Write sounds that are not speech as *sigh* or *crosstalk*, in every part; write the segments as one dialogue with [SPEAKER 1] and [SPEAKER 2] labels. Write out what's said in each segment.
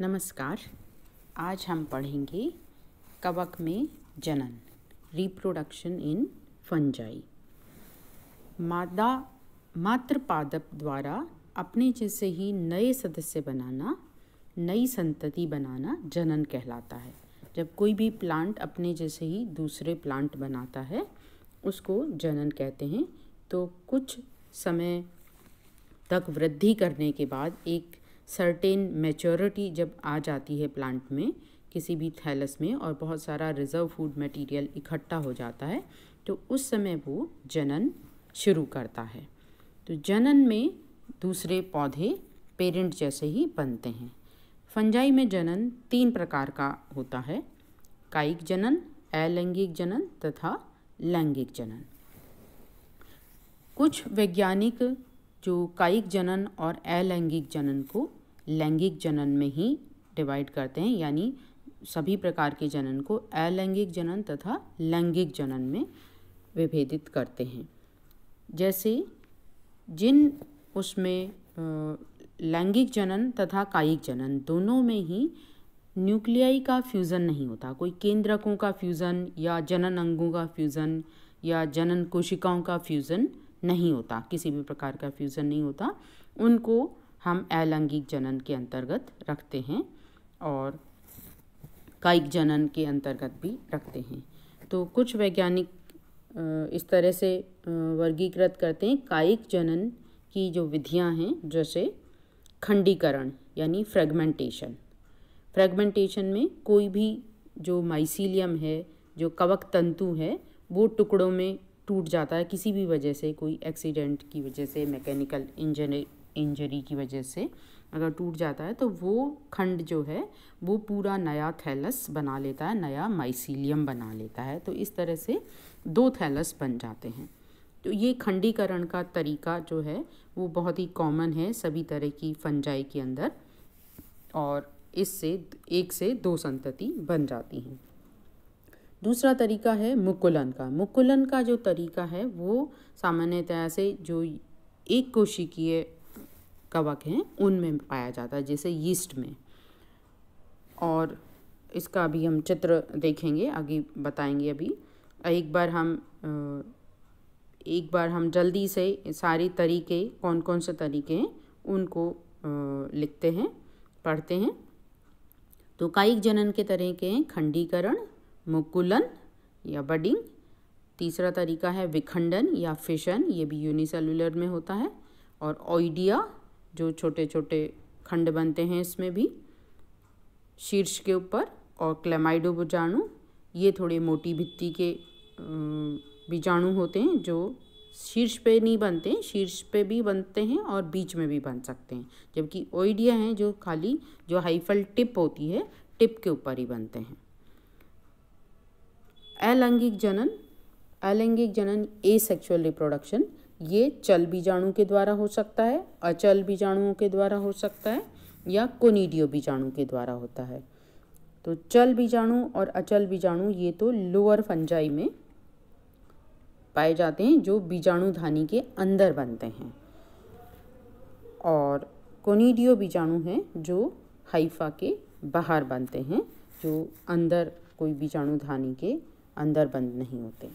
[SPEAKER 1] नमस्कार आज हम पढ़ेंगे कवक में जनन रिप्रोडक्शन इन फंजाई मादा मात्र पादप द्वारा अपने जैसे ही नए सदस्य बनाना नई संतति बनाना जनन कहलाता है जब कोई भी प्लांट अपने जैसे ही दूसरे प्लांट बनाता है उसको जनन कहते हैं तो कुछ समय तक वृद्धि करने के बाद एक सर्टेन मेचोरिटी जब आ जाती है प्लांट में किसी भी थैलस में और बहुत सारा रिज़र्व फूड मटेरियल इकट्ठा हो जाता है तो उस समय वो जनन शुरू करता है तो जनन में दूसरे पौधे पेरेंट जैसे ही बनते हैं फंजाई में जनन तीन प्रकार का होता है कायिक जनन अलैंगिक जनन तथा लैंगिक जनन कुछ वैज्ञानिक जो कायिक जनन और अलैंगिक जनन को लैंगिक जनन में ही डिवाइड करते हैं यानी सभी प्रकार के जनन को अलैंगिक जनन तथा लैंगिक जनन में विभेदित करते हैं जैसे जिन उसमें लैंगिक जनन तथा कायिक जनन दोनों में ही न्यूक्लियाई का फ्यूज़न नहीं होता कोई केंद्रकों का फ्यूज़न या जनन अंगों का फ्यूज़न या जनन कोशिकाओं का फ्यूज़न नहीं होता किसी भी प्रकार का फ्यूज़न नहीं होता उनको हम अलैंगिक जनन के अंतर्गत रखते हैं और कायिक जनन के अंतर्गत भी रखते हैं तो कुछ वैज्ञानिक इस तरह से वर्गीकृत करते हैं कायिक जनन की जो विधियां हैं जैसे खंडीकरण यानी फ्रेगमेंटेशन फ्रेगमेंटेशन में कोई भी जो माइसीलियम है जो कवक तंतु है वो टुकड़ों में टूट जाता है किसी भी वजह से कोई एक्सीडेंट की वजह से मैकेनिकल इंजीनियर इंजरी की वजह से अगर टूट जाता है तो वो खंड जो है वो पूरा नया थैलस बना लेता है नया माइसीलियम बना लेता है तो इस तरह से दो थैलस बन जाते हैं तो ये खंडीकरण का तरीका जो है वो बहुत ही कॉमन है सभी तरह की फंजाई के अंदर और इससे एक से दो संतति बन जाती हैं दूसरा तरीका है मुकुलन का मुकुलन का जो तरीका है वो सामान्यतः से जो एक कोशिकीय कवक हैं उनमें पाया जाता है जैसे यीस्ट में और इसका अभी हम चित्र देखेंगे आगे बताएंगे अभी एक बार हम एक बार हम जल्दी से सारे तरीके कौन कौन से तरीके हैं उनको लिखते हैं पढ़ते हैं तो कायिक जनन के तरह के हैं खंडीकरण मुकुलन या बडिंग तीसरा तरीका है विखंडन या फिशन ये भी यूनिसेलुलर में होता है और ओइडिया जो छोटे छोटे खंड बनते हैं इसमें भी शीर्ष के ऊपर और क्लेमाइडो बीजाणु ये थोड़े मोटी भित्ती के बीजाणु होते हैं जो शीर्ष पे नहीं बनते हैं शीर्ष पे भी बनते हैं और बीच में भी बन सकते हैं जबकि ओइडिया हैं जो खाली जो हाइफल टिप होती है टिप के ऊपर ही बनते हैं अलैंगिक जनन अलैंगिक जनन ए सेक्शुअल रिप्रोडक्शन ये चल बीजाणु के द्वारा हो सकता है अचल बीजाणुओं के द्वारा हो सकता है या कोनीडियो बीजाणु के द्वारा होता है तो चल बीजाणु और अचल बीजाणु ये तो लोअर फंजाई में पाए जाते हैं जो बीजाणु धानी के अंदर बनते हैं और कोनीडियो बीजाणु हैं जो हाइफा के बाहर बनते हैं जो अंदर कोई बीजाणु धानी के अंदर बंद नहीं होते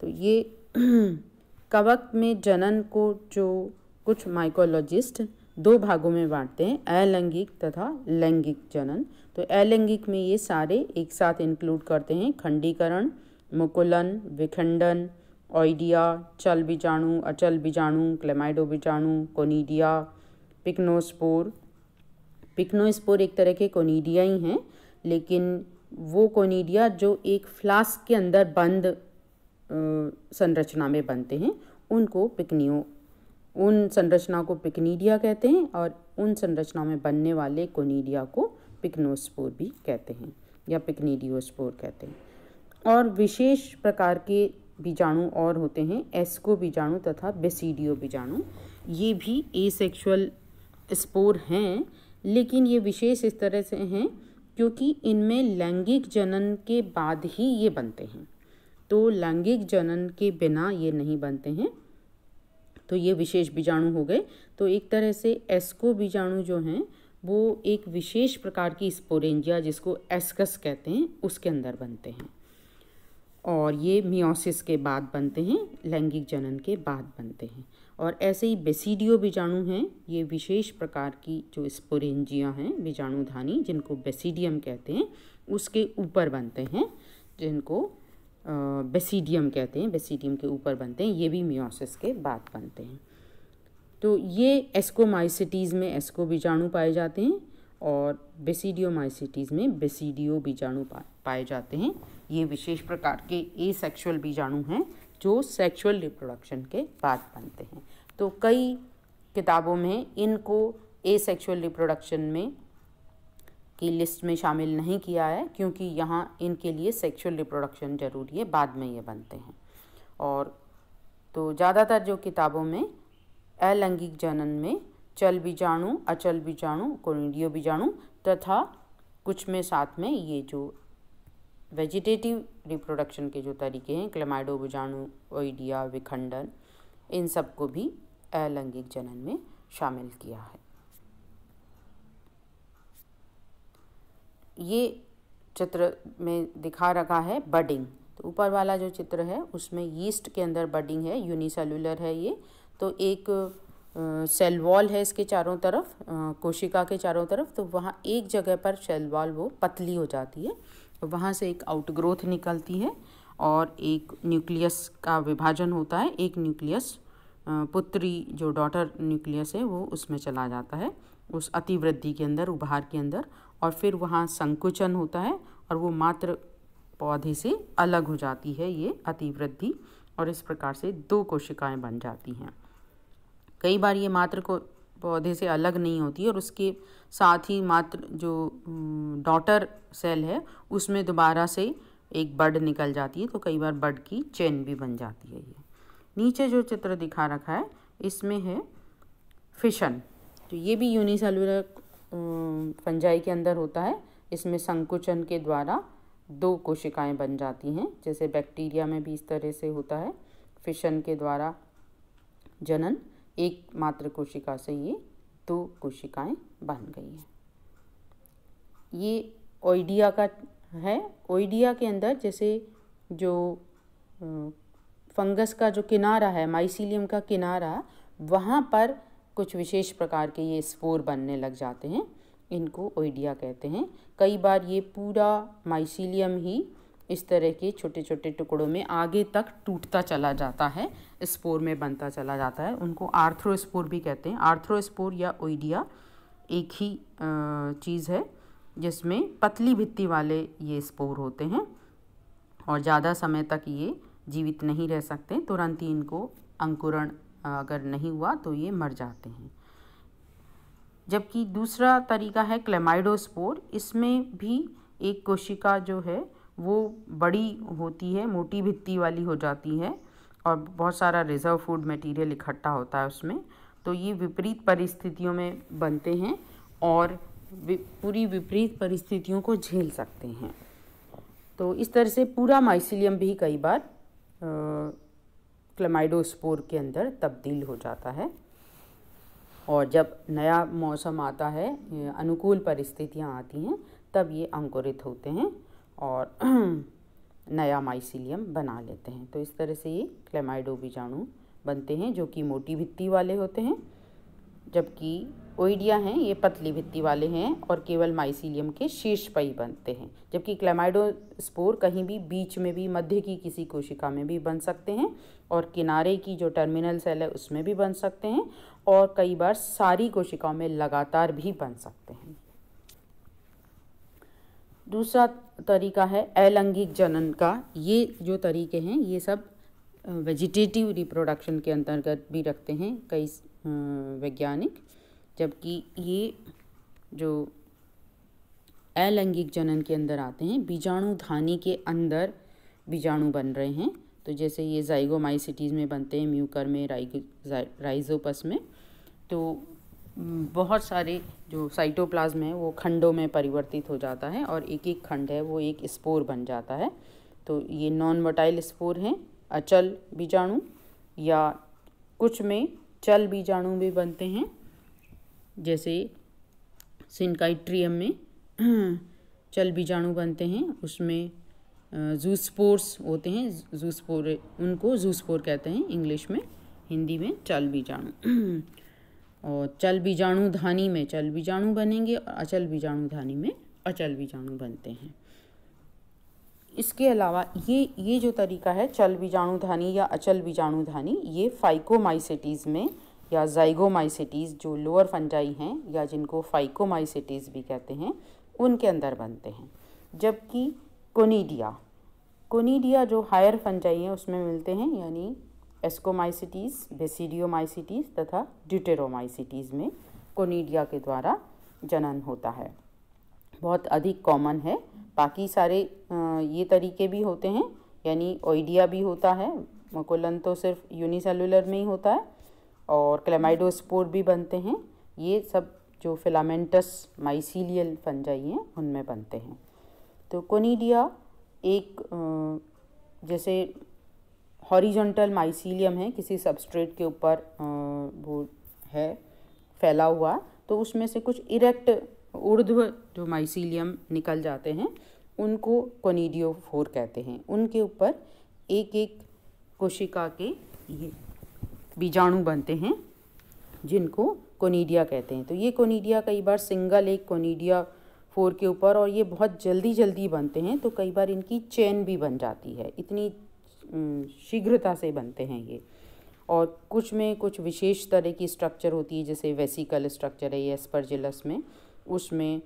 [SPEAKER 1] तो ये *clears throat* कवक में जनन को जो कुछ माइकोलॉजिस्ट दो भागों में बांटते हैं अलैंगिक तथा लैंगिक जनन तो अलैंगिक में ये सारे एक साथ इंक्लूड करते हैं खंडीकरण मुकुलन विखंडन ओइडिया चल बीजाणु अचल बीजाणु क्लेमाइडो बीजाणु कोनीडिया पिकनोस्पोर पिकनोस्पोर एक तरह के कोनीडिया ही हैं लेकिन वो कोनीडिया जो एक फ्लास्क के अंदर बंद संरचना में बनते हैं उनको पिकनियों उन संरचना को पिकनीडिया कहते हैं और उन संरचनाओं में बनने वाले कोनीडिया को पिकनोस्पोर भी कहते हैं या पिकनीडियोस्पोर कहते हैं और विशेष प्रकार के बीजाणु और होते हैं एस्को बीजाणु तथा बेसिडियो बीजाणु ये भी एसेक्सुअल स्पोर हैं लेकिन ये विशेष इस तरह से हैं क्योंकि इनमें लैंगिक जनन के बाद ही ये बनते हैं तो लैंगिक जनन के बिना ये नहीं बनते हैं तो ये विशेष बीजाणु हो गए तो एक तरह से एस्को बीजाणु जो हैं वो एक विशेष प्रकार की स्पोरेंजिया जिसको एस्कस कहते हैं उसके अंदर बनते हैं और ये मियोसिस के बाद बनते हैं लैंगिक जनन के बाद बनते हैं और ऐसे ही बेसिडियो बीजाणु हैं ये विशेष प्रकार की जो स्पोरेंजिया हैं बीजाणुधानी जिनको बेसिडियम कहते हैं उसके ऊपर बनते हैं जिनको बेसिडियम कहते हैं बेसिडियम के ऊपर बनते हैं ये भी मियोसिस के बाद बनते हैं तो ये एस्कोमाइसिटीज़ में एस्को बीजाणु पाए जाते हैं और बेसिडियोमाइसिटीज़ में बेसिडियो बीजाणु पा, पाए जाते हैं ये विशेष प्रकार के ए सेक्शुअल बीजाणु हैं जो सेक्शुअल रिप्रोडक्शन के बाद बनते हैं तो कई किताबों में इनको ए सेक्शुअल रिप्रोडक्शन में की लिस्ट में शामिल नहीं किया है क्योंकि यहाँ इनके लिए सेक्सुअल रिप्रोडक्शन ज़रूरी है बाद में ये बनते हैं और तो ज़्यादातर जो किताबों में अलैंगिक जनन में चल बीजाणु अचल बीजाणु कोरिडियो बीजाणु तथा कुछ में साथ में ये जो वेजिटेटिव रिप्रोडक्शन के जो तरीके हैं क्लेमाइडो बीजाणु ओइडिया विखंडन इन सबको भी अलैंगिक जनन में शामिल किया है ये चित्र में दिखा रखा है बडिंग तो ऊपर वाला जो चित्र है उसमें यीस्ट के अंदर बडिंग है यूनिसेलुलर है ये तो एक सेल वॉल है इसके चारों तरफ कोशिका के चारों तरफ तो वहाँ एक जगह पर सेल वॉल वो पतली हो जाती है तो वहाँ से एक आउटग्रोथ निकलती है और एक न्यूक्लियस का विभाजन होता है एक न्यूक्लियस पुत्री जो डॉटर न्यूक्लियस है वो उसमें चला जाता है उस अतिवृद्धि के अंदर उभार के अंदर और फिर वहाँ संकुचन होता है और वो मात्र पौधे से अलग हो जाती है ये अतिवृद्धि और इस प्रकार से दो कोशिकाएं बन जाती हैं कई बार ये मात्र को पौधे से अलग नहीं होती और उसके साथ ही मात्र जो डॉटर सेल है उसमें दोबारा से एक बड निकल जाती है तो कई बार बड की चेन भी बन जाती है ये नीचे जो चित्र दिखा रखा है इसमें है फिशन तो ये भी यूनिसेलुलर फंजाई के अंदर होता है इसमें संकुचन के द्वारा दो कोशिकाएं बन जाती हैं जैसे बैक्टीरिया में भी इस तरह से होता है फिशन के द्वारा जनन एक मात्र कोशिका से ये दो कोशिकाएं बन गई हैं ये ओइडिया का है ओइडिया के अंदर जैसे जो फंगस का जो किनारा है माइसिलियम का किनारा वहाँ पर कुछ विशेष प्रकार के ये स्पोर बनने लग जाते हैं इनको ओइडिया कहते हैं कई बार ये पूरा माइसिलियम ही इस तरह के छोटे छोटे टुकड़ों में आगे तक टूटता चला जाता है स्पोर में बनता चला जाता है उनको आर्थ्रोस्पोर भी कहते हैं आर्थ्रोस्पोर या ओइडिया एक ही चीज़ है जिसमें पतली भित्ती वाले ये स्पोर होते हैं और ज़्यादा समय तक ये जीवित नहीं रह सकते तुरंत ही इनको अंकुरण अगर नहीं हुआ तो ये मर जाते हैं जबकि दूसरा तरीका है क्लेमाइडोस्पोर इसमें भी एक कोशिका जो है वो बड़ी होती है मोटी भित्ती वाली हो जाती है और बहुत सारा रिजर्व फूड मटेरियल इकट्ठा होता है उसमें तो ये विपरीत परिस्थितियों में बनते हैं और पूरी विपरीत परिस्थितियों को झेल सकते हैं तो इस तरह से पूरा माइसिलियम भी कई बार आ, क्लेमाइडोस्पोर के अंदर तब्दील हो जाता है और जब नया मौसम आता है अनुकूल परिस्थितियाँ आती हैं तब ये अंकुरित होते हैं और *clears throat* नया माइसिलियम बना लेते हैं तो इस तरह से ये क्लेमाइडो बीजाणु बनते हैं जो कि मोटी भित्ती वाले होते हैं जबकि ओइडिया हैं ये पतली भित्ति वाले हैं और केवल माइसिलियम के शीर्ष पर ही बनते हैं जबकि क्लेमाइडोस्पोर कहीं भी बीच में भी मध्य की किसी कोशिका में भी बन सकते हैं और किनारे की जो टर्मिनल सेल है उसमें भी बन सकते हैं और कई बार सारी कोशिकाओं में लगातार भी बन सकते हैं दूसरा तरीका है अलैंगिक जनन का ये जो तरीके हैं ये सब वेजिटेटिव रिप्रोडक्शन के अंतर्गत भी रखते हैं कई वैज्ञानिक जबकि ये जो अलैंगिक जनन के अंदर आते हैं बीजाणु धानी के अंदर बीजाणु बन रहे हैं तो जैसे ये जाइगोमाइसिटीज़ में बनते हैं म्यूकर में राइजोपस में तो बहुत सारे जो साइटोप्लाज्म है वो खंडों में परिवर्तित हो जाता है और एक एक खंड है वो एक स्पोर बन जाता है तो ये नॉन मोटाइल स्पोर हैं अचल बीजाणु या कुछ में चल बीजाणु भी बनते हैं जैसे सिंकाइट्रियम में चल बीजाणु बनते हैं उसमें जूस्पोर्स होते हैं जूस्पोर उनको जूस्पोर कहते हैं इंग्लिश में हिंदी में चल बीजाणु और चल बीजाणु धानी में चल बीजाणु बनेंगे और अचल बीजाणु धानी में अचल बीजाणु बनते हैं इसके अलावा ये ये जो तरीका है चल बीजाणु धानी या अचल बीजाणु धानी ये फाइकोमाइसिटीज़ में या जाइगोमाइसिटीज़ जो लोअर फंजाई हैं या जिनको फाइकोमाइसिटीज़ भी कहते हैं उनके अंदर बनते हैं जबकि कोनीडिया कोनीडिया जो हायर फंजाई हैं उसमें मिलते हैं यानी एस्कोमाइसिटीज़ बेसिडियोमाइसिटीज़ तथा ड्यूटेरोमाइसिटीज़ में कोनीडिया के द्वारा जनन होता है बहुत अधिक कॉमन है बाकी सारे ये तरीके भी होते हैं यानी ओइडिया भी होता है मकुलन तो सिर्फ यूनिसेलुलर में ही होता है और क्लेमाइडोस्पोर भी बनते हैं ये सब जो फिलामेंटस माइसीलियल फंजाई हैं उनमें बनते हैं तो कोनीडिया एक जैसे हॉरिजॉन्टल माइसीलियम है किसी सबस्ट्रेट के ऊपर वो है फैला हुआ तो उसमें से कुछ इरेक्ट ऊर्ध्व जो माइसीलियम निकल जाते हैं उनको कोनीडियोफोर कहते हैं उनके ऊपर एक एक कोशिका के ये बीजाणु बनते हैं जिनको कोनीडिया कहते हैं तो ये कोनीडिया कई बार सिंगल एक कोनीडिया फोर के ऊपर और ये बहुत जल्दी जल्दी बनते हैं तो कई बार इनकी चेन भी बन जाती है इतनी शीघ्रता से बनते हैं ये और कुछ में कुछ विशेष तरह की स्ट्रक्चर होती है जैसे वेसिकल स्ट्रक्चर है ये एस्परजिलस में उसमें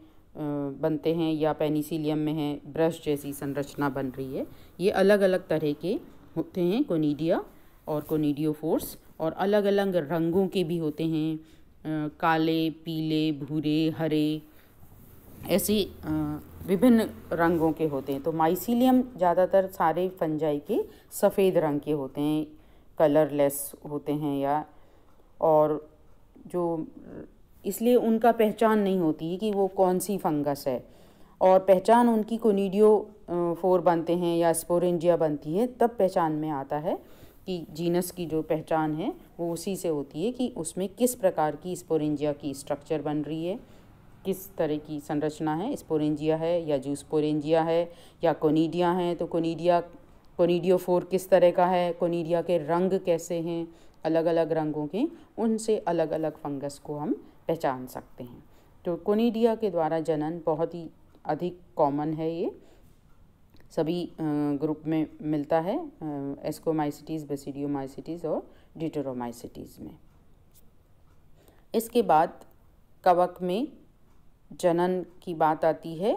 [SPEAKER 1] बनते हैं या पेनिसिलियम में है ब्रश जैसी संरचना बन रही है ये अलग अलग तरह के होते हैं कोनीडिया और कोनीडियोफोर्स और अलग अलग रंगों के भी होते हैं आ, काले पीले भूरे हरे ऐसे विभिन्न रंगों के होते हैं तो माइसीलियम ज़्यादातर सारे फंजाई के सफ़ेद रंग के होते हैं कलरलेस होते हैं या और जो इसलिए उनका पहचान नहीं होती है कि वो कौन सी फंगस है और पहचान उनकी कोनीडियो फोर बनते हैं या स्पोरेंजिया बनती है तब पहचान में आता है की जीनस की जो पहचान है वो उसी से होती है कि उसमें किस प्रकार की स्पोरेंजिया की स्ट्रक्चर बन रही है किस तरह की संरचना है स्पोरेंजिया है या जू है या कोनीडिया हैं तो कोनीडिया कोनीडियोफोर किस तरह का है कोनीडिया के रंग कैसे हैं अलग अलग रंगों के उनसे अलग अलग फंगस को हम पहचान सकते हैं तो कोनीडिया के द्वारा जनन बहुत ही अधिक कॉमन है ये सभी ग्रुप में मिलता है एस्कोमाइसिटीज़ बेसिडियोमाइसिटीज़ और डिटेरोमाइसिटीज़ में इसके बाद कवक में जनन की बात आती है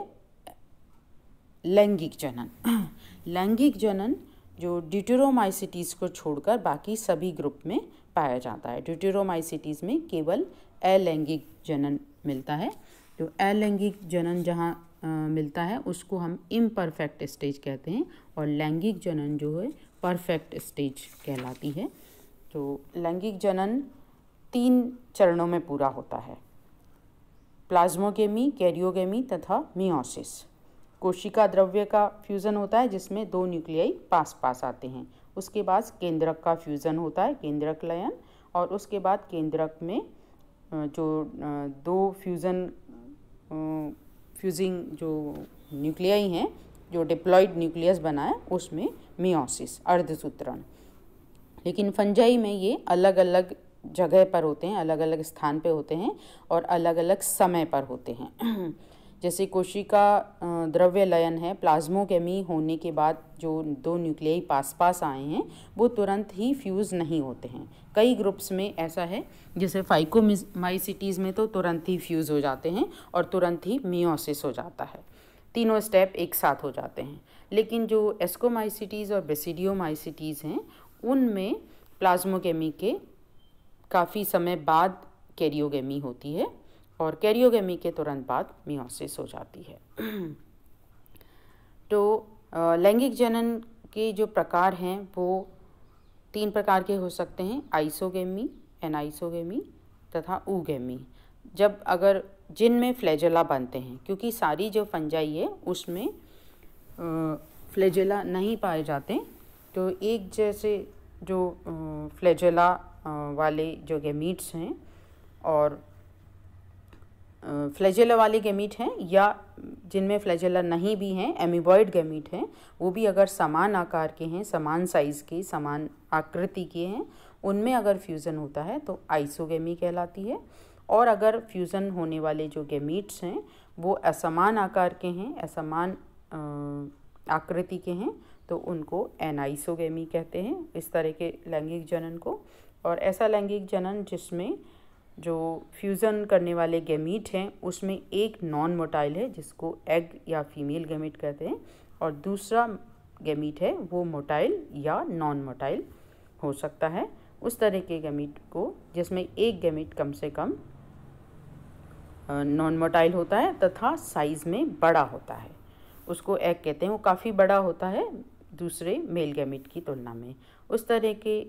[SPEAKER 1] लैंगिक जनन *clears throat* लैंगिक जनन जो ड्यूटेरोमाइसिटीज़ को छोड़कर बाकी सभी ग्रुप में पाया जाता है ड्यूटेरोमाइसिटीज़ में केवल अलैंगिक जनन मिलता है जो अलैंगिक जनन जहाँ मिलता है उसको हम इम्परफेक्ट स्टेज कहते हैं और लैंगिक जनन जो है परफेक्ट स्टेज कहलाती है तो लैंगिक जनन तीन चरणों में पूरा होता है प्लाज्मोगेमी कैरियोगेमी तथा मियोसिस कोशिका द्रव्य का फ्यूज़न होता है जिसमें दो न्यूक्लियाई पास पास आते हैं उसके बाद केंद्रक का फ्यूज़न होता है केंद्रक लयन और उसके बाद केंद्रक में जो दो फ्यूज़न फ्यूजिंग जो न्यूक्लियाई हैं जो डिप्लॉयड न्यूक्लियस बना है उसमें मियोसिस अर्धसूत्रण लेकिन फंजाई में ये अलग अलग जगह पर होते हैं अलग अलग स्थान पे होते हैं और अलग अलग समय पर होते हैं जैसे कोशिका द्रव्य लयन है प्लाज्मोकेमी होने के बाद जो दो न्यूक्लियाई पास पास आए हैं वो तुरंत ही फ्यूज़ नहीं होते हैं कई ग्रुप्स में ऐसा है जैसे फाइकोमाइसिटीज़ में तो तुरंत ही फ्यूज़ हो जाते हैं और तुरंत ही मियोसिस हो जाता है तीनों स्टेप एक साथ हो जाते हैं लेकिन जो एस्कोमाइसिटीज़ और बेसिडियोमाइसिटीज़ हैं उनमें प्लाज्मोकेमी के काफ़ी समय बाद कैरियोगेमी होती है और कैरियोगेमी के तुरंत बाद मियोसिस हो जाती है तो लैंगिक जनन के जो प्रकार हैं वो तीन प्रकार के हो सकते हैं आइसोगेमी एनाइसोगेमी तथा ऊगेमी जब अगर जिन में फ्लैजला बनते हैं क्योंकि सारी जो फंजाई है उसमें फ्लैजेला नहीं पाए जाते तो एक जैसे जो फ्लैजेला वाले जो गेमीट्स हैं और फ्लैजेला वाले गेमीट हैं या जिनमें फ्लैजेला नहीं भी हैं एमीबॉयड गेमीट हैं वो भी अगर समान आकार के हैं समान साइज़ के समान आकृति के हैं उनमें अगर फ्यूज़न होता है तो आइसोगेमी कहलाती है और अगर फ्यूज़न होने वाले जो गेमीट्स हैं वो असमान आकार के हैं असमान आकृति के हैं तो उनको एनाइसोगेमी कहते हैं इस तरह के लैंगिक जनन को और ऐसा लैंगिक जनन जिसमें जो फ्यूज़न करने वाले गैमीट हैं उसमें एक नॉन मोटाइल है जिसको एग या फीमेल गैमीट कहते हैं और दूसरा गैमीट है वो मोटाइल या नॉन मोटाइल हो सकता है उस तरह के गैमीट को जिसमें एक गैमीट कम से कम नॉन मोटाइल होता है तथा साइज़ में बड़ा होता है उसको एग कहते हैं वो काफ़ी बड़ा होता है दूसरे मेल गैमिट की तुलना में उस तरह के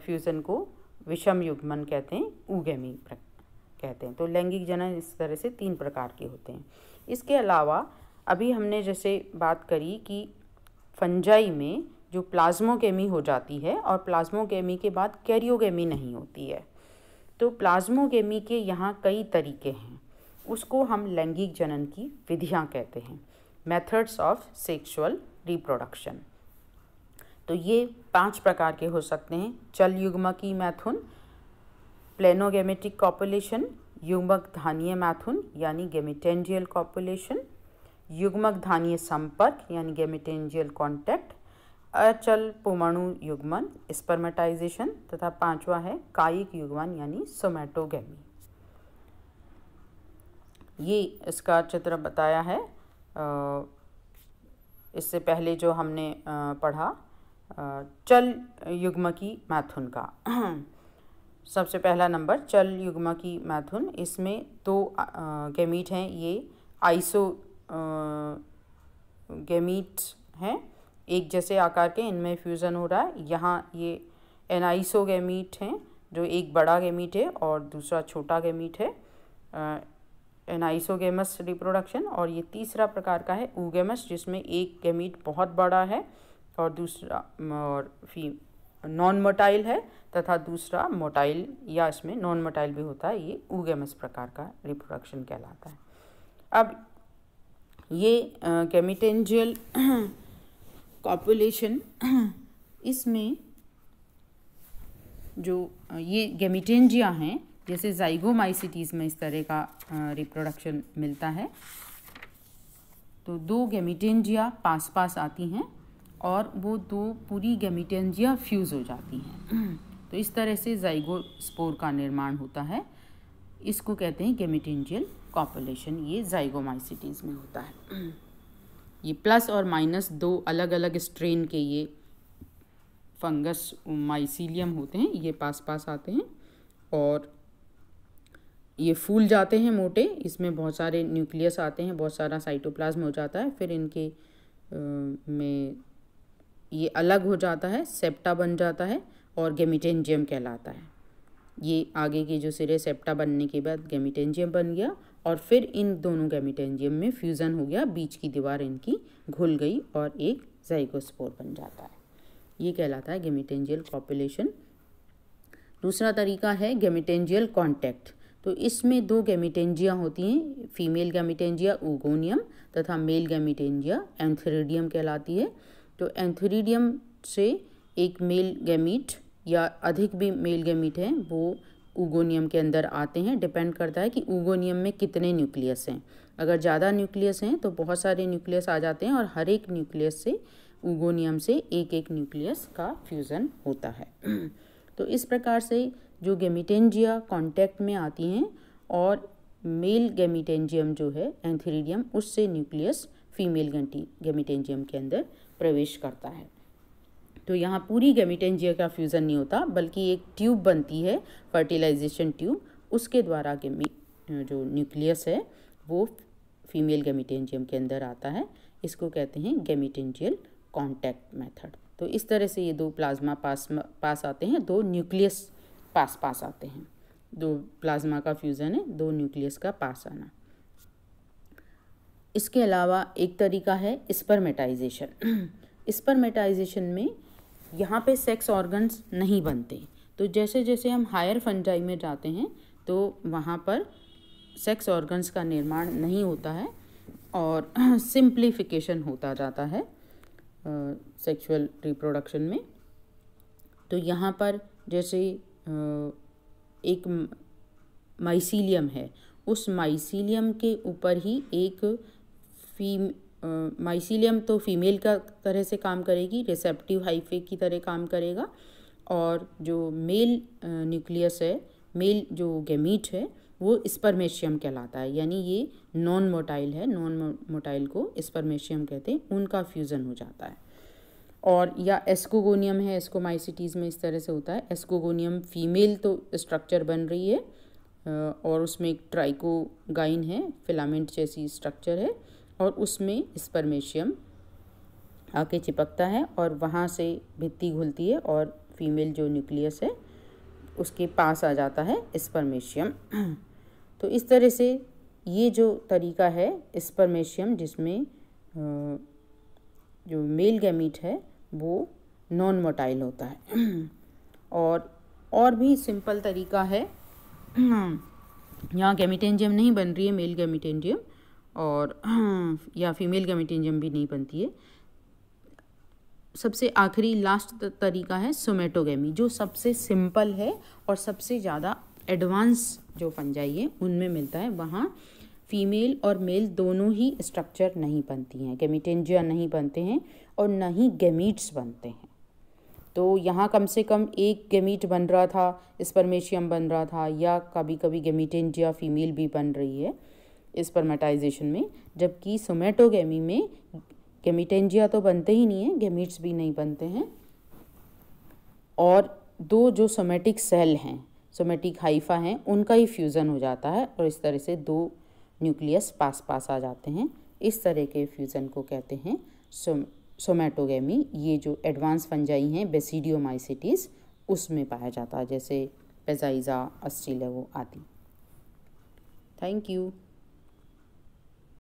[SPEAKER 1] फ्यूज़न को विषम युग्मन कहते हैं उगमी कहते हैं तो लैंगिक जनन इस तरह से तीन प्रकार के होते हैं इसके अलावा अभी हमने जैसे बात करी कि फंजाई में जो प्लाज्मोकेमी हो जाती है और प्लाज्मोकेमी के बाद कैरियोगेमी नहीं होती है तो प्लाज्मोकेमी के यहाँ कई तरीके हैं उसको हम लैंगिक जनन की विधियाँ कहते हैं मेथड्स ऑफ सेक्सुअल रिप्रोडक्शन तो ये पांच प्रकार के हो सकते हैं चल की मैथुन प्लेनोगेमेटिक कॉपुलेशन युग्मक धानीय मैथुन यानी गेमिटेंजियल कॉपुलेशन युग्मक धानीय संपर्क यानी गेमिटेंजियल कॉन्टैक्ट अचल पुमाणु युग्मन स्पर्मेटाइजेशन तथा पांचवा है कायिक युग्मन यानी सोमैटोगेमी ये इसका चित्र बताया है इससे पहले जो हमने पढ़ा चल युग्म की मैथुन का सबसे पहला नंबर चल युग्म की मैथुन इसमें दो गैमीट हैं ये आइसो गैमीट हैं एक जैसे आकार के इनमें फ्यूज़न हो रहा है यहाँ ये आइसो गैमीट हैं जो एक बड़ा गैमीट है और दूसरा छोटा गैमीट है एनाइसोगेमस रिप्रोडक्शन और ये तीसरा प्रकार का है ऊगेमस जिसमें एक गैमीट बहुत बड़ा है और दूसरा और फी नॉन मोटाइल है तथा दूसरा मोटाइल या इसमें नॉन मोटाइल भी होता है ये ऊगेमस प्रकार का रिप्रोडक्शन कहलाता है अब ये केमिटेंजियल कॉपुलेशन *coughs* *coughs* इसमें जो ये गेमिटेंजिया हैं जैसे जाइगोमाइसिटीज़ में इस तरह का रिप्रोडक्शन मिलता है तो दो गेमिटेंजिया पास पास आती हैं और वो दो पूरी गैमिटेंजिया फ्यूज़ हो जाती हैं तो इस तरह से जाइगोस्पोर स्पोर का निर्माण होता है इसको कहते हैं गेमिटेंजियल कॉपोलेशन ये जाइगोमाइसिटीज़ में होता है ये प्लस और माइनस दो अलग अलग स्ट्रेन के ये फंगस माइसीलियम होते हैं ये पास पास आते हैं और ये फूल जाते हैं मोटे इसमें बहुत सारे न्यूक्लियस आते हैं बहुत सारा साइटोप्लाज्म हो जाता है फिर इनके आ, में ये अलग हो जाता है सेप्टा बन जाता है और गेमिटेंजियम कहलाता है ये आगे की जो सिरे सेप्टा बनने के बाद गेमिटेंजियम बन गया और फिर इन दोनों गेमिटेंजियम में फ्यूज़न हो गया बीच की दीवार इनकी घुल गई और एक जाइकोस्पोर बन जाता है ये कहलाता है गेमिटेंजियल पॉपुलेशन दूसरा तरीका है गेमिटेंजियल कॉन्टैक्ट तो इसमें दो गेमिटेंजिया होती हैं फीमेल गेमिटेंजिया ओगोनियम तथा मेल गेमिटेंजिया एंथेरिडियम कहलाती है तो एंथुरीडियम से एक मेल गैमीट या अधिक भी मेल गैमीट हैं वो उगोनियम के अंदर आते हैं डिपेंड करता है कि उगोनियम में कितने न्यूक्लियस हैं अगर ज़्यादा न्यूक्लियस हैं तो बहुत सारे न्यूक्लियस आ जाते हैं और हर एक न्यूक्लियस से उगोनियम से एक एक न्यूक्लियस का फ्यूज़न होता है तो इस प्रकार से जो गेमिटेंजिया कॉन्टैक्ट में आती हैं और मेल गेमिटेंजियम जो है एंथेरिडियम उससे न्यूक्लियस फीमेल गेमिटेंजियम के अंदर प्रवेश करता है तो यहाँ पूरी गेमिटेंजिया का फ्यूज़न नहीं होता बल्कि एक ट्यूब बनती है फर्टिलाइजेशन ट्यूब उसके द्वारा गेमी जो न्यूक्लियस है वो फीमेल गेमिटेंजियम के अंदर आता है इसको कहते हैं गेमिटेंजियल कॉन्टैक्ट मेथड तो इस तरह से ये दो प्लाज्मा पास पास आते हैं दो न्यूक्लियस पास पास आते हैं दो प्लाज्मा का फ्यूज़न है दो न्यूक्लियस का पास आना इसके अलावा एक तरीका है स्पर्मेटाइजेशन स्पर्मेटाइजेशन *clears throat* में यहाँ पे सेक्स ऑर्गन्स नहीं बनते तो जैसे जैसे हम हायर फंजाई में जाते हैं तो वहाँ पर सेक्स ऑर्गन्स का निर्माण नहीं होता है और सिंप्लीफिकेशन *clears throat* होता जाता है सेक्सुअल uh, रिप्रोडक्शन में तो यहाँ पर जैसे uh, एक माइसीलियम है उस माइसीलियम के ऊपर ही एक फी माइसीलियम तो फीमेल का तरह से काम करेगी रिसेप्टिव हाइफे की तरह काम करेगा और जो मेल न्यूक्लियस है मेल जो गेमीट है वो स्पर्मेशियम कहलाता है यानी ये नॉन मोटाइल है नॉन मोटाइल को स्पर्मेशियम कहते हैं उनका फ्यूज़न हो जाता है और या एस्कोगोनियम है एस्कोमाइसिटीज़ में इस तरह से होता है एस्कोगोनियम फीमेल तो स्ट्रक्चर बन रही है और उसमें एक ट्राइकोगाइन है फिलामेंट जैसी स्ट्रक्चर है और उसमें स्पर्मेशियम आके चिपकता है और वहाँ से भित्ती घुलती है और फीमेल जो न्यूक्लियस है उसके पास आ जाता है स्पर्मेशियम *clears throat* तो इस तरह से ये जो तरीका है स्पर्मेशियम जिसमें जो मेल गैमीट है वो नॉन मोटाइल होता है *clears throat* और और भी सिंपल तरीका है *clears throat* यहाँ गैमिटेंजियम नहीं बन रही है मेल गैमिटेंजियम और *clears throat* या फीमेल गैमेटिनजम भी नहीं बनती है सबसे आखिरी लास्ट तरीका है सोमेटोगेमी जो सबसे सिंपल है और सबसे ज़्यादा एडवांस जो फंजाई है उनमें मिलता है वहाँ फीमेल और मेल दोनों ही स्ट्रक्चर नहीं बनती हैं गेमिटेंजिया नहीं बनते हैं और ना ही गेमीट्स बनते हैं तो यहाँ कम से कम एक गेमीट बन रहा था स्पर्मेशियम बन रहा था या कभी कभी गेमिटेंजिया फीमेल भी बन रही है स्पर्मेटाइजेशन में जबकि सोमेटोगेमी में गेमिटेंजिया तो बनते ही नहीं है गेमिट्स भी नहीं बनते हैं और दो जो सोमेटिक सेल हैं सोमेटिक हाइफा हैं उनका ही फ्यूज़न हो जाता है और इस तरह से दो न्यूक्लियस पास पास आ जाते हैं इस तरह के फ्यूज़न को कहते हैं सोम सोमेटोगेमी ये जो एडवांस फंजाई हैं बेसिडियोमाइसिटीज़ उसमें पाया जाता है जैसे पेजाइजा अस्ट्रीलेवो आदि थैंक यू